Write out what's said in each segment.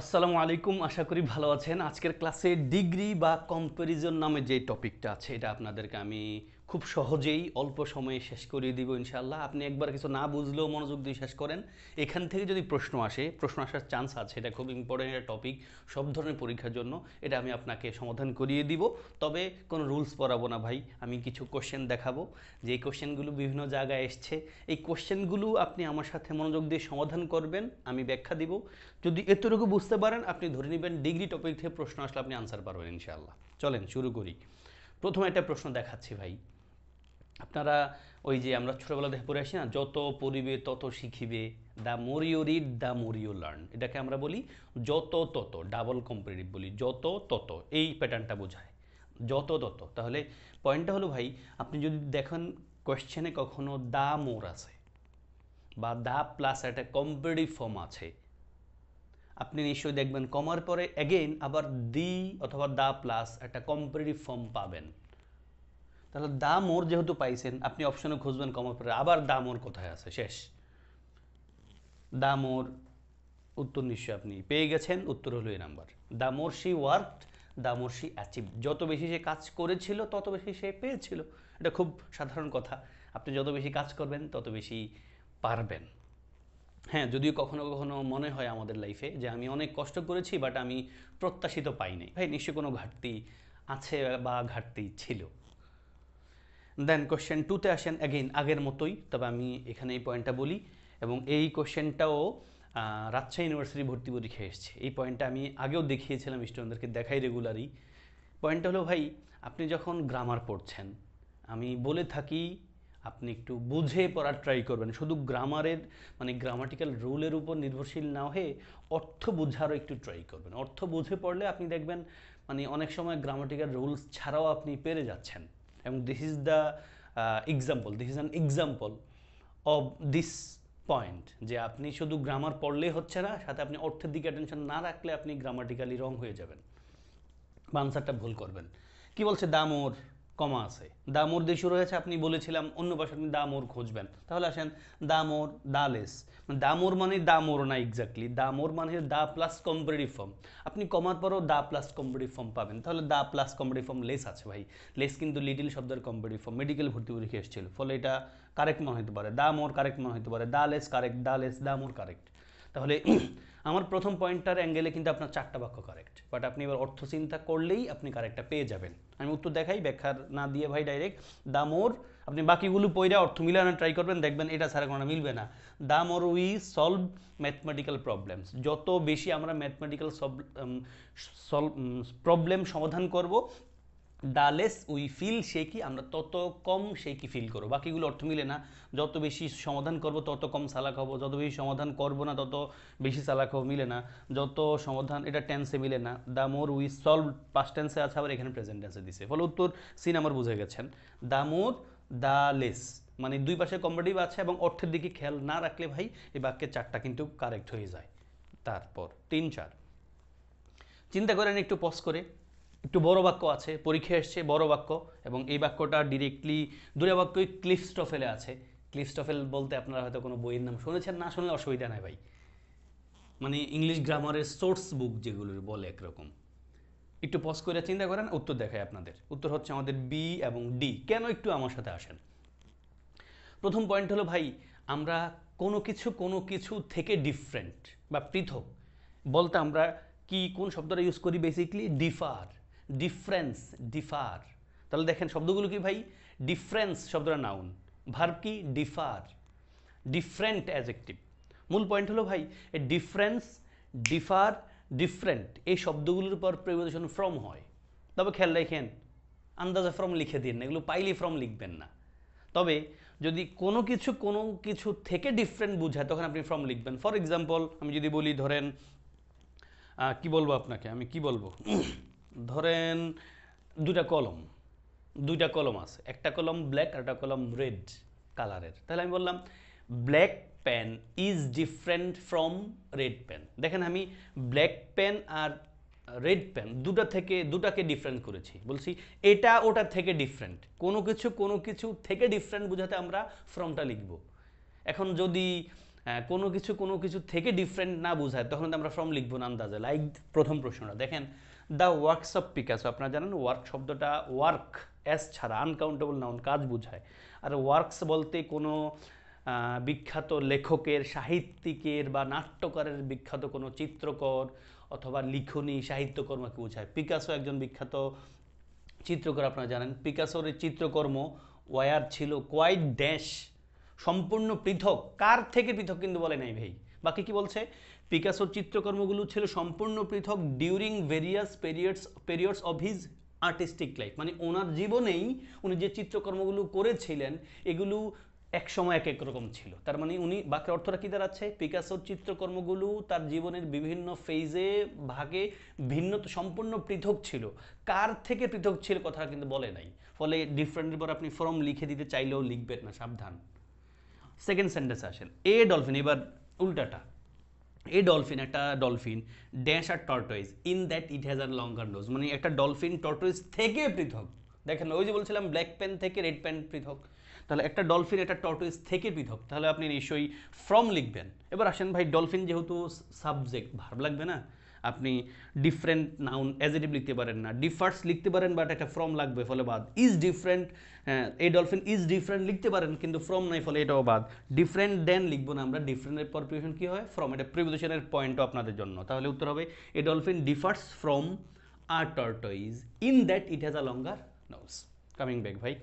আসসালামু আলাইকুম আশা করি ভালো আছেন আজকের ক্লাসে ডিগ্রি বা কম্প্যারিজন নামে যে টপিকটা আছে এটা আপনাদেরকে আমি খুব সহজেই অল্প সময়ে শেষ করিয়ে দিব ইনশাল্লাহ আপনি একবার কিছু না বুঝলেও মনোযোগ দিয়ে শেষ করেন এখান থেকে যদি প্রশ্ন আসে প্রশ্ন আসার চান্স আছে এটা খুব ইম্পর্টেন্ট একটা টপিক সব ধরনের পরীক্ষার জন্য এটা আমি আপনাকে সমাধান করিয়ে দিব তবে কোনো রুলস পড়াবো না ভাই আমি কিছু কোশ্চেন দেখাবো যে এই কোশ্চেনগুলো বিভিন্ন জায়গায় এসছে এই কোশ্চেনগুলো আপনি আমার সাথে মনোযোগ দিয়ে সমাধান করবেন আমি ব্যাখ্যা দিব যদি এতটুকু বুঝতে পারেন আপনি ধরে নেবেন ডিগ্রি টপিক থেকে প্রশ্ন আসলে আপনি আনসার পারবেন ইনশাল্লাহ চলেন শুরু করি প্রথমে একটা প্রশ্ন দেখাচ্ছি ভাই আপনারা ওই যে আমরা ছোটোবেলা দেখে পড়ে আসি না যত পড়িবে তত শিখিবে the more you read the more you learn এটাকে আমরা বলি যত তত ডাবল কম্পিটিভ বলি যত তত এই প্যাটার্নটা বোঝায় যত তত তাহলে পয়েন্টটা হলো ভাই আপনি যদি দেখেন কোয়েশ্চেনে কখনো দা মোর আছে বা দা প্লাস একটা কম্পিটিভ ফর্ম আছে আপনি নিশ্চয়ই দেখবেন কমার পরে অ্যাগেন আবার দি অথবা দা প্লাস একটা কম্পিটিভ ফর্ম পাবেন তাহলে দাম ওর যেহেতু পাইছেন আপনি অপশনে খুঁজবেন কম পরে আবার দাম ওর কোথায় আছে শেষ দাম ওর উত্তর নিশ্চয়ই আপনি পেয়ে গেছেন উত্তর হলো এই number the more she work more she achieve যত বেশি সে কাজ করেছিল তত বেশি সে পেয়েছিল এটা খুব সাধারণ কথা আপনি যত বেশি কাজ করবেন তত বেশি পারবেন হ্যাঁ যদিও কখনো কখনো মনে হয় আমাদের লাইফে যে আমি অনেক কষ্ট করেছি বাট আমি প্রত্যাশিত পাইনি ভাই নিশ্চয়ই কোনো ঘাটতি আছে বা ঘাটতি ছিল দেন কোশ্চেন টুতে আসেন অ্যাগেন আগের মতোই তবে আমি এখানে এই পয়েন্টটা বলি এবং এই কোশ্চেনটাও রাজশাহী ইউনিভার্সিটি ভর্তি পরীক্ষা এসছে এই পয়েন্টটা আমি আগেও দেখিয়েছিলাম স্টুডেন্টদেরকে দেখাই রেগুলারই পয়েন্টটা হলো ভাই আপনি যখন গ্রামার পড়ছেন আমি বলে থাকি আপনি একটু বুঝে পড়ার ট্রাই করবেন শুধু গ্রামারের মানে গ্রামাটিক্যাল রুলের উপর নির্ভরশীল না হয়ে অর্থ বোঝারও একটু ট্রাই করবেন অর্থ বুঝে পড়লে আপনি দেখবেন মানে অনেক সময় গ্রামাটিক্যাল রুলস ছাড়াও আপনি পেরে যাচ্ছেন এবং this is the example this is an example of this point যে আপনি শুধু গ্রামার পড়লেই হচ্ছে না সাথে আপনি অর্থের দিকে অ্যাটেনশন না রাখলে আপনি গ্রামাটিক্যালি রং হয়ে যাবেন বা আনসারটা ভুল করবেন কি বলছে দামোর কমা আছে দা মোর দেশু রয়েছে আপনি বলেছিলাম অন্য ভাষা আপনি দা মোর খুঁজবেন তাহলে আসেন দা মোর দা লেস দা মোর মানে দা মোর না এক্স্যাক্টলি দা মোর মানে দা প্লাস কম্পারেটিভ ফর্ম আপনি কমার পরও দা প্লাস কম্পারেটিভ ফর্ম পাবেন তাহলে the plus comparative form less আছে ভাই লেস কিন্তু লিটিল শব্দের কম্পারেটিভ ফর্ম মেডিকেল ভর্তি পরীক্ষা এসেছিল ফলে এটা কারেক্ট মনে হতে পারে দা মোর কারেক্ট মনে হতে পারে the less correct the less the more correct তাহলে আমার প্রথম পয়েন্টটার অ্যাঙ্গেলে কিন্তু আপনার চারটা বাক্য কারেক্ট বাট আপনি এবার অর্থ চিন্তা করলেই আপনি কারেক্টটা পেয়ে যাবেন আমি উত্তর দেখাই ব্যাখ্যা না দিয়ে ভাই ডাইরেক্ট দা মোর আপনি বাকিগুলো পইরা অর্থ মিলানোর ট্রাই করবেন দেখবেন এটা ছাড়া কোনো মিলবে না the more we solve mathematical problems যত বেশি আমরা ম্যাথমেটিক্যাল সলভ প্রবলেম সমাধান করব দা লেস উই ফিল সে কি আমরা তত কম সে কি ফিল করবো বাকিগুলো অর্থ মিলে না যত বেশি সমাধান করব তত কম সালাক হবো যত বেশি সমাধান করব না তত বেশি সালাক হবো মিলে না যত সমাধান এটা টেন্সে মিলে না the more we solve past টেন্সে আছে আবার এখানে প্রেজেন্ট টেন্সে দিছে ফলে উত্তর সিন আমার বুঝে গেছেন দ্য মোর দা লেস মানে দুই পাশে কম্পারেটিভ আছে এবং অর্থের দিকে খেয়াল না রাখলে ভাই এই বাক্যের চারটা কিন্তু কারেক্ট হয়ে যায় তারপর তিন চার চিন্তা করেন একটু পজ করে একটু বড় বাক্য আছে পরীক্ষা এসছে বড় বাক্য এবং এই বাক্যটা ডিরেক্টলি দূরে বাক্যই ক্লিফস্টফেলে আছে ক্লিফস্টফেল বলতে আপনারা হয়তো কোনো বইয়ের নাম শুনেছেন না শুনলে অসুবিধা নাই ভাই মানে ইংলিশ গ্রামারের সোর্স বুক যেগুলো বলে একরকম একটু পজ করে চিন্তা করেন উত্তর দেখায় আপনাদের উত্তর হচ্ছে আমাদের বি এবং ডি কেন একটু আমার সাথে আসেন প্রথম পয়েন্ট হলো ভাই আমরা কোনো কিছু কোনো কিছু থেকে ডিফারেন্ট বা পৃথক বলতে আমরা কি কোন শব্দটা ইউজ করি বেসিকলি ডিফার ডিফারেন্স ডিফার তাহলে দেখেন শব্দগুলো কি ভাই ডিফারেন্স শব্দটা নাউন ভার্ব কি ডিফার ডিফারেন্ট অ্যাজেক্টিভ মূল পয়েন্ট হলো ভাই এ ডিফারেন্স ডিফার ডিফারেন্ট এই শব্দগুলোর উপর প্রিপোজিশন ফ্রম হয় তবে খেয়াল রাখেন আন্দাজা ফ্রম লিখে দিন এগুলো পাইলি ফ্রম লিখবেন না তবে যদি কোনো কিছু কোনো কিছু থেকে ডিফারেন্ট বোঝায় তখন আপনি ফ্রম লিখবেন ফর এক্সাম্পল আমি যদি বলি ধরেন কি বলবো আপনাকে আমি কি বলবো ধরেন দুটা কলম দুইটা কলম আছে একটা কলম ব্ল্যাক আর একটা কলম রেড কালারের তাহলে আমি বললাম black pen is different from red pen দেখেন আমি ব্ল্যাক পেন আর রেড পেন দুটা থেকে দুটাকে ডিফারেন্ট করেছি বলছি এটা ওটা থেকে ডিফারেন্ট কোনো কিছু কোনো কিছু থেকে ডিফারেন্ট বোঝাতে আমরা ফ্রমটা লিখব এখন যদি কোনো কিছু কোনো কিছু থেকে ডিফারেন্ট না বোঝায় তখন আমরা ফ্রম লিখব না আন্দাজে লাইক প্রথম প্রশ্নটা দেখেন দ্য ওয়ার্কস অফ পিকাসো আপনারা জানেন ওয়ার্ক শব্দটা ওয়ার্ক অ্যাস ছাড়া আনকাউন্টেবল নাউন কাজ বোঝায় আর ওয়ার্কস বলতে কোনো বিখ্যাত লেখকের সাহিত্যিকের বা নাট্যকারের বিখ্যাত কোনো চিত্রকর অথবা লিখনী সাহিত্যকর্মকে বোঝায় পিকাসো একজন বিখ্যাত চিত্রকর আপনারা জানেন পিকাসোর চিত্রকর্ম ওয়ার ছিল কোয়াইট ড্যাশ সম্পূর্ণ পৃথক কার থেকে পৃথক কিন্তু বলে নাই ভাই বাকি কি বলছে পিকাসোর চিত্রকর্মগুলো ছিল সম্পূর্ণ পৃথক during various periods periods of his artistic life মানে ওনার জীবনেই উনি যে চিত্রকর্মগুলো করেছিলেন এগুলো এক সময় এক এক রকম ছিল তার মানে উনি বাকি অর্থটা কী দাঁড়াচ্ছে পিকাসোর চিত্রকর্মগুলো তার জীবনের বিভিন্ন ফেজে ভাগে ভিন্ন সম্পূর্ণ পৃথক ছিল কার থেকে পৃথক ছিল কথাটা কিন্তু বলে নাই ফলে ডিফারেন্টের পর আপনি ফর্ম লিখে দিতে চাইলেও লিখবেন না সাবধান সেকেন্ড সেন্টেন্স আসেন এ ডলফিন এবার উল্টাটা এই ডলফিন একটা dolphin dash a tortoise in that it has a longer nose মানে একটা ডলফিন টর্টোয়েজ থেকে পৃথক দেখেন ওই যে বলছিলাম ব্ল্যাক পেন থেকে রেড প্যান পৃথক তাহলে একটা ডলফিন একটা টর্টোয়েজ থেকে পৃথক তাহলে আপনি নিশ্চয়ই ফ্রম লিখবেন এবার আসেন ভাই ডলফিন যেহেতু সাবজেক্ট ভার্ব লাগবে না আপনি ডিফারেন্ট নাউন অ্যাজেটিভ লিখতে পারেন না ডিফার্স লিখতে পারেন বাট একটা ফ্রম লাগবে ফলে বাদ ইজ ডিফারেন্ট এই ডলফিন ইজ ডিফারেন্ট লিখতে পারেন কিন্তু ফ্রম নাই ফলে এটাও বাদ ডিফারেন্ট দেন লিখবো না আমরা ডিফারেন্টের পরপিউশন কী হয় ফ্রম এটা প্রিপোজিশনের পয়েন্টও আপনাদের জন্য তাহলে উত্তর হবে a dolphin differs from a tortoise in that it has a longer nose coming back ভাই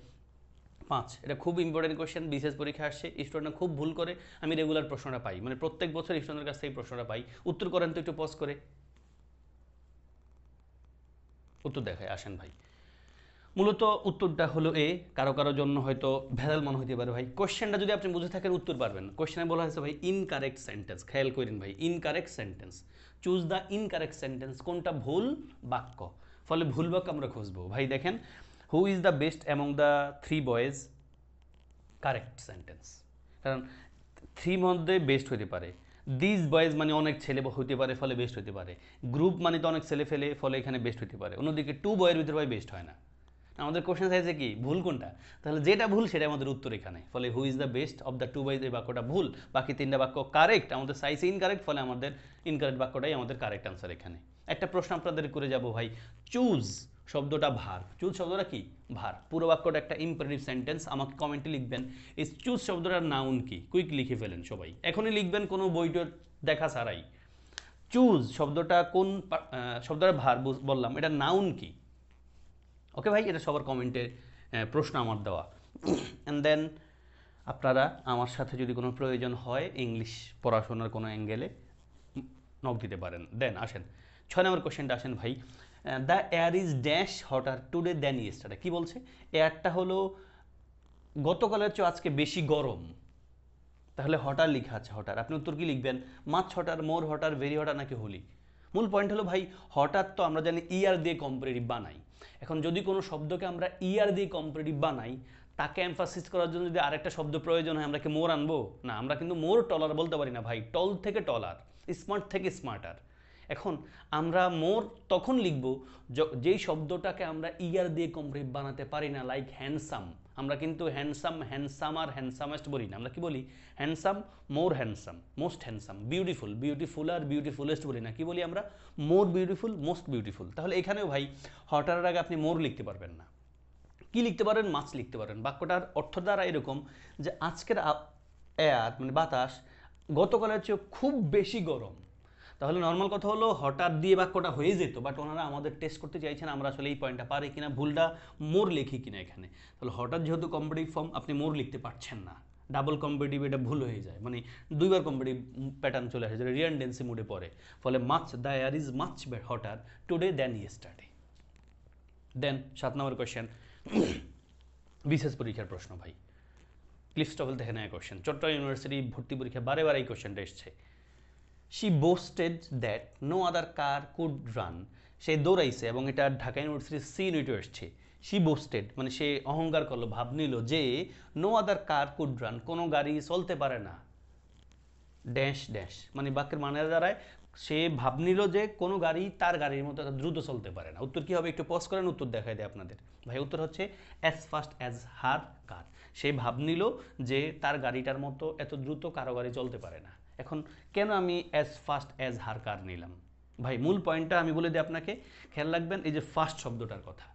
পাঁচ এটা খুব ইম্পর্টেন্ট কোয়েশ্চেন বিশেষ পরীক্ষা আসছে স্টুডেন্টরা খুব ভুল করে আমি রেগুলার প্রশ্নটা পাই মানে প্রত্যেক বছর স্টুডেন্টের কাছ থেকে প্রশ্নটা পাই উত্তর করেন তো একটু পজ করে উত্তর দেখায় আসেন ভাই মূলত উত্তরটা হলো এ কারো কারো জন্য হয়তো ভেদাল মনে হইতে পারে ভাই কোশ্চেনটা যদি আপনি বুঝে থাকেন উত্তর পারবেন কোশ্চেনে বলা হয়েছে ভাই ইনকারেক্ট সেন্টেন্স খেয়াল করেন ভাই incorrect sentence choose the incorrect sentence কোনটা ভুল বাক্য ফলে ভুল বাক্য আমরা খুঁজবো ভাই দেখেন who is the best among the three boys correct sentence কারণ থ্রি মধ্যে বেস্ট হইতে পারে দিস বয়েজ মানে অনেক ছেলে হইতে পারে ফলে বেস্ট হতে পারে গ্রুপ মানে তো অনেক ছেলে ফেলে ফলে এখানে বেস্ট হতে পারে অন্যদিকে টু বয়ের ভিতরে ভাই বেস্ট হয় না আমাদের কোশ্চেন চাইছে কি ভুল কোনটা তাহলে যেটা ভুল সেটা আমাদের উত্তর এখানে ফলে who is the best of the two boys এই বাক্যটা ভুল বাকি তিনটা বাক্য কারেক্ট আমাদের সাইজ ইনকারেক্ট ফলে আমাদের ইনকারেক্ট বাক্যটাই আমাদের কারেক্ট আনসার এখানে একটা প্রশ্ন আপনাদের করে যাব ভাই চুজ শব্দটা ভার চুজ শব্দটা কি ভার পুরো বাক্যটা একটা ইম্পারেটিভ সেন্টেন্স আমাকে কমেন্টে লিখবেন এই চুজ শব্দটার নাউন কি কুইক লিখে ফেলেন সবাই এখনই লিখবেন কোনো বইটার দেখা ছাড়াই চুজ শব্দটা কোন শব্দটা ভার বললাম এটা নাউন কি ওকে ভাই এটা সবার কমেন্টে প্রশ্ন আমার দেওয়া অ্যান্ড দেন আপনারা আমার সাথে যদি কোনো প্রয়োজন হয় ইংলিশ পড়াশোনার কোনো অ্যাঙ্গেলে নক দিতে পারেন দেন আসেন ছয় নম্বর কোয়েশ্চেনটা আসেন ভাই the air is dash hotter today than yesterday কী বলছে এয়ারটা হলো গতকালের চেয়ে আজকে বেশি গরম তাহলে হটার লেখা আছে হটার আপনি উত্তর কি লিখবেন মাছ হটার মোর হটার ভেরি হটার নাকি হোলি মূল পয়েন্ট হলো ভাই হঠাৎ তো আমরা জানি ইয়ার দিয়ে কম্পারেটিভ বানাই এখন যদি কোনো শব্দকে আমরা ইয়ার দিয়ে কম্পারেটিভ বানাই তাকে এমফাসিস করার জন্য যদি আরেকটা শব্দ প্রয়োজন হয় আমরা কি মোর আনবো না আমরা কিন্তু মোর টলার বলতে পারি না ভাই টল থেকে টলার স্মার্ট থেকে স্মার্টার এখন আমরা মোর তখন লিখব যেই শব্দটাকে আমরা ইয়ার দিয়ে কমপ্লিট বানাতে পারি না লাইক হ্যান্ডসাম আমরা কিন্তু হ্যান্ডসাম হ্যান্ডসাম আর হ্যান্ডসামেস্ট বলি না আমরা কি বলি handsome more handsome most handsome beautiful beautiful আর বিউটিফুলেস্ট বলি না কি বলি আমরা মোর বিউটিফুল মোস্ট বিউটিফুল তাহলে এখানেও ভাই হটার আগে আপনি মোর লিখতে পারবেন না কি লিখতে পারেন মাছ লিখতে পারেন বাক্যটার অর্থ দ্বারা এরকম যে আজকের এয়ার মানে বাতাস গতকালের চেয়ে খুব বেশি গরম তাহলে নর্মাল কথা হলো হঠাৎ দিয়ে বাক্যটা হয়ে যেত বাট ওনারা আমাদের টেস্ট করতে চাইছেন আমরা আসলে এই পয়েন্টটা পারি কিনা ভুলটা মোর লিখি কিনা এখানে তাহলে হঠাৎ যেহেতু কম্পিটিভ ফর্ম আপনি মোর লিখতে পারছেন না ডাবল কম্পিটিভ এটা ভুল হয়ে যায় মানে দুইবার কম্পিটিভ প্যাটার্ন চলে আসে যেটা রিয়ানডেন্সি মুডে পড়ে ফলে much the air is much bet hotter today than yesterday then সাত নম্বর কোয়েশ্চেন বিশেষ পরীক্ষার প্রশ্ন ভাই ক্লিফস্টফেল দেখে নেয় কোয়েশ্চেন চট্টগ্রাম ইউনিভার্সিটি ভর্তি পরীক্ষা বারে বারে এই কোয়েশ্চেনটা এসছে she boasted that no other car could run সে দৌড়াইছে এবং এটা ঢাকা ইউনিভার্সিটির সি ইউনিটে এসছে সি বোস্টেড মানে সে অহংকার করলো ভাব নিল যে no other car could run কোনো গাড়ি চলতে পারে না ড্যাশ ড্যাশ মানে বাক্যের মানে দাঁড়ায় সে ভাব নিল যে কোনো গাড়ি তার গাড়ির মতো দ্রুত চলতে পারে না উত্তর কী হবে একটু পজ করেন উত্তর দেখায় দেয় আপনাদের ভাই উত্তর হচ্ছে as fast as her car সে ভাব নিল যে তার গাড়িটার মতো এত দ্রুত কারো গাড়ি চলতে পারে না এখন কেন আমি as fast as her car নিলাম ভাই মূল পয়েন্টটা আমি বলে দিই আপনাকে খেয়াল রাখবেন এই যে ফাস্ট শব্দটার কথা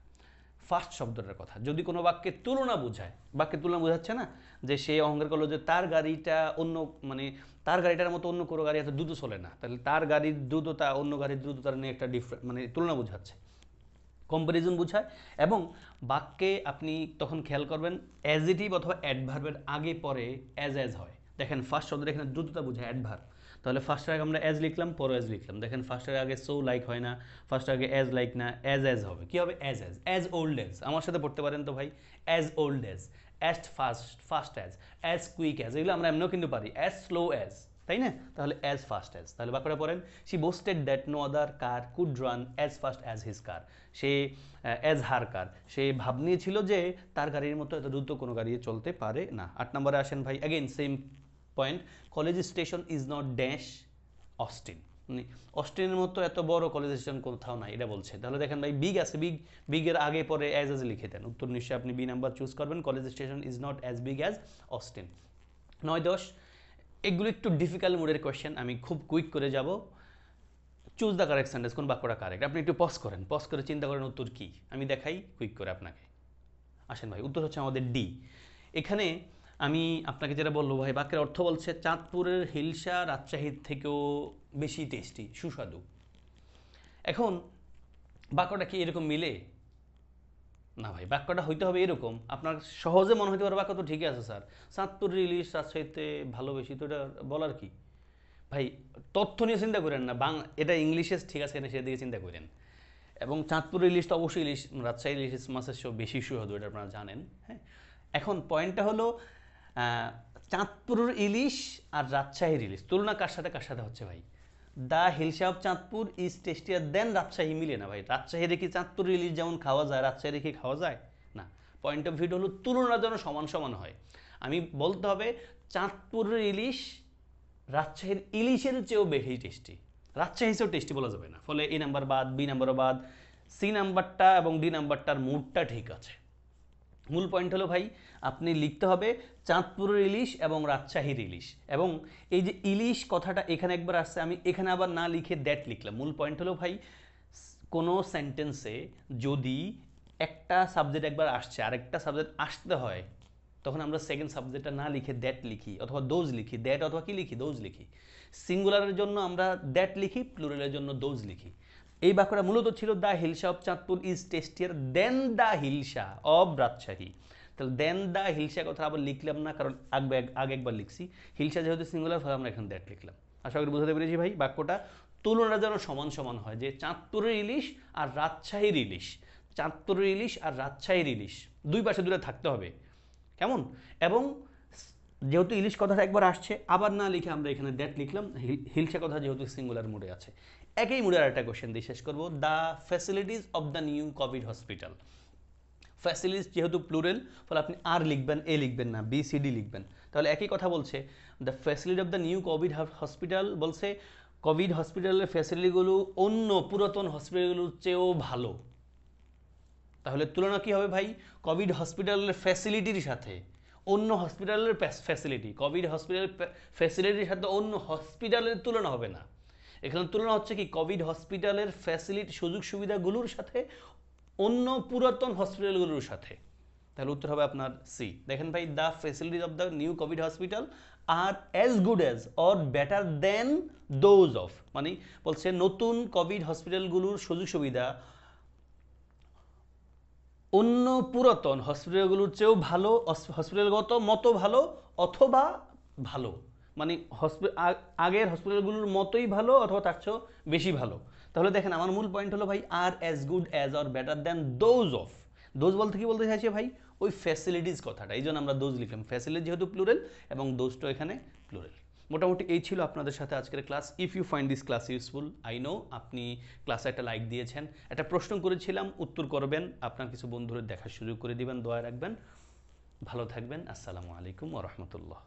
ফার্স্ট শব্দটার কথা যদি কোনো বাক্যের তুলনা বোঝায় বাক্যের তুলনা বোঝাচ্ছে না যে সে অহংকার করলো যে তার গাড়িটা অন্য মানে তার গাড়িটার মতো অন্য কোনো গাড়ি এত দ্রুত চলে না তাহলে তার গাড়ির দ্রুততা অন্য গাড়ির দ্রুততার নিয়ে একটা ডিফারেন্ট মানে তুলনা বোঝাচ্ছে কম্পারিজন বোঝায় এবং বাক্যে আপনি তখন খেয়াল করবেন অ্যাজ ইটিভ অথবা অ্যাডভার্বের আগে পরে অ্যাজ অ্যাজ হয় দেখেন ফার্স্ট শব্দটা এখানে দ্রুততা বোঝায় অ্যাডভার তাহলে ফার্স্টের আগে আমরা অ্যাজ লিখলাম পরও অ্যাজ লিখলাম দেখেন ফার্স্টের আগে সো লাইক হয় না ফার্স্টের আগে অ্যাজ লাইক না অ্যাজ অ্যাজ হবে কী হবে as as as old age আমার সাথে পড়তে পারেন তো ভাই as old age as fast fast as as quick as এগুলো আমরা এমনও কিন্তু পারি অ্যাজ স্লো অ্যাজ তাই না তাহলে অ্যাজ ফাস্ট অ্যাজ তাহলে বাঁকুড়া পড়েন she boasted that no other car could run as fast as his car সে অ্যাজ হার কার সে ভাব নিয়েছিল যে তার গাড়ির মতো এত দ্রুত কোনো গাড়ি চলতে পারে না আট নম্বরে আসেন ভাই again same point college station is not dash Austin অস্টিনের মতো এত বড় কলেজ স্টেশন কোথাও নাই এটা বলছে তাহলে দেখেন ভাই বিগ আছে বিগ বিগের আগে পরে অ্যাজ অ্যাজ লিখে দেন উত্তর নিশ্চয়ই আপনি বি নাম্বার চুজ করবেন college station is not as big as Austin নয় দশ এগুলো একটু ডিফিকাল্ট মুডের কোয়েশ্চেন আমি খুব কুইক করে যাব চুজ দ্য কারেক্ট সেন্টেন্স কোন বাক্যটা কারেক্ট আপনি একটু পজ করেন পজ করে চিন্তা করেন উত্তর কী আমি দেখাই কুইক করে আপনাকে আসেন ভাই উত্তর হচ্ছে আমাদের ডি এখানে আমি আপনাকে যেটা বললো ভাই বাক্যের অর্থ বলছে চাঁদপুরের হিলসা রাজশাহীর থেকেও বেশি টেস্টি সুস্বাদু এখন বাক্যটা কি এরকম মিলে না ভাই বাক্যটা হইতে হবে এরকম আপনার সহজে মনে হইতে পারে বাক্য তো ঠিকই আছে স্যার চাঁদপুর ইলিশ রাজশাহীতে ভালো বেশি তো এটা বলার কি ভাই তথ্য নিয়ে চিন্তা করেন না বাং এটা ইংলিশে ঠিক আছে না সেদিকে চিন্তা করেন এবং চাঁদপুর রিলিস তো অবশ্যই ইলিশ রাজশাহী ইলিশ মাছের সব বেশি সুস্বাদু এটা আপনারা জানেন হ্যাঁ এখন পয়েন্টটা হলো চাঁদপুরের ইলিশ আর রাজশাহীর ইলিশ তুলনা কার সাথে কার সাথে হচ্ছে ভাই the hilsa of Chandpur is tastier than Rajshahi মিলে না ভাই রাজশাহী রেখে চাঁদপুর ইলিশ যেমন খাওয়া যায় রাজশাহী রেখে খাওয়া যায় না পয়েন্ট অফ ভিউটা হলো তুলনা যেন সমান সমান হয় আমি বলতে হবে চাঁদপুরের ইলিশ রাজশাহীর ইলিশের চেয়েও বেশি টেস্টি রাজশাহী চেয়েও টেস্টি বলা যাবে না ফলে এ নাম্বার বাদ বি নাম্বার বাদ সি নাম্বারটা এবং ডি নাম্বারটার মুডটা ঠিক আছে মূল পয়েন্ট হলো ভাই আপনি লিখতে হবে চাঁদপুরের ইলিশ এবং রাজশাহীর ইলিশ এবং এই যে ইলিশ কথাটা এখানে একবার আসছে আমি এখানে আবার না লিখে দ্যাট লিখলাম মূল পয়েন্ট হলো ভাই কোনো সেন্টেন্সে যদি একটা সাবজেক্ট একবার আসছে আরেকটা সাবজেক্ট আসতে হয় তখন আমরা সেকেন্ড সাবজেক্টটা না লিখে দ্যাট লিখি অথবা দোজ লিখি দ্যাট অথবা কি লিখি দোজ লিখি সিঙ্গুলারের জন্য আমরা দ্যাট লিখি প্লুরালের জন্য দোজ লিখি এই বাক্যটা মূলত ছিল the hilsa of Chandpur is tastier than the hilsa of Rajshahi তাহলে দেন দ্য হিলসা কথা আবার লিখলাম না কারণ আগে আগে একবার লিখছি হিলসা যেহেতু সিঙ্গুলার ফলে আমরা এখন দ্যাট লিখলাম আশা করি বুঝাতে পেরেছি ভাই বাক্যটা তুলনা যেন সমান সমান হয় যে চাঁদপুরের ইলিশ আর রাজশাহীর ইলিশ চাঁদপুরের ইলিশ আর রাজশাহীর ইলিশ দুই পাশে দূরে থাকতে হবে কেমন এবং যেহেতু ইলিশ কথাটা একবার আসছে আবার না লিখে আমরা এখানে দ্যাট লিখলাম হিলসা কথা যেহেতু সিঙ্গুলার মোডে আছে একই মুড়ে আরেকটা কোয়েশ্চেন দিয়ে শেষ করবো the facilities of the new Covid hospital facilities যেহেতু প্লুরেল ফলে আপনি আর লিখবেন এ লিখবেন না বি সি ডি লিখবেন তাহলে একই কথা বলছে the facility of the new Covid hospital বলছে কোভিড হসপিটালের ফ্যাসিলিটিগুলো অন্য পুরাতন হসপিটালগুলোর চেয়েও ভালো তাহলে তুলনা কী হবে ভাই কোভিড হসপিটালের ফ্যাসিলিটির সাথে অন্য হসপিটালের ফ্যাসিলিটি কোভিড হসপিটালের ফ্যাসিলিটির সাথে অন্য হসপিটালের তুলনা হবে না এখানে তুলনা হচ্ছে কি কোভিড হসপিটালের ফ্যাসিলিটি সুযোগ সুবিধাগুলোর সাথে অন্য পুরাতন হসপিটালগুলোর সাথে তাহলে উত্তর হবে আপনার সি দেখেন ভাই the facilities of the new Covid hospital are as good as or better than those of মানে বলছে নতুন কোভিড হসপিটালগুলোর সুযোগ সুবিধা অন্য পুরাতন হসপিটালগুলোর চেয়েও ভালো হসপিটালগত মতো ভালো অথবা ভালো মানে আগের হসপিটালগুলোর মতোই ভালো অথবা তার চেয়েও বেশি ভালো তাহলে দেখেন আমার মূল পয়েন্ট হলো ভাই are as good as or better than those of those বলতে কি বলতে চাইছে ভাই ওই ফ্যাসিলিটিস কথাটা এই জন্য আমরা দোজ লিখলাম ফ্যাসিলিটি যেহেতু প্লুরেল এবং দোজটা এখানে প্লুরেল মোটামুটি এই ছিল আপনাদের সাথে আজকের class if you find this class useful I know আপনি ক্লাসে একটা লাইক দিয়েছেন একটা প্রশ্ন করেছিলাম উত্তর করবেন আপনার কিছু বন্ধুদের দেখার সুযোগ করে দিবেন দয়া রাখবেন ভালো থাকবেন আসসালামু আলাইকুম ওরহমতুল্লাহ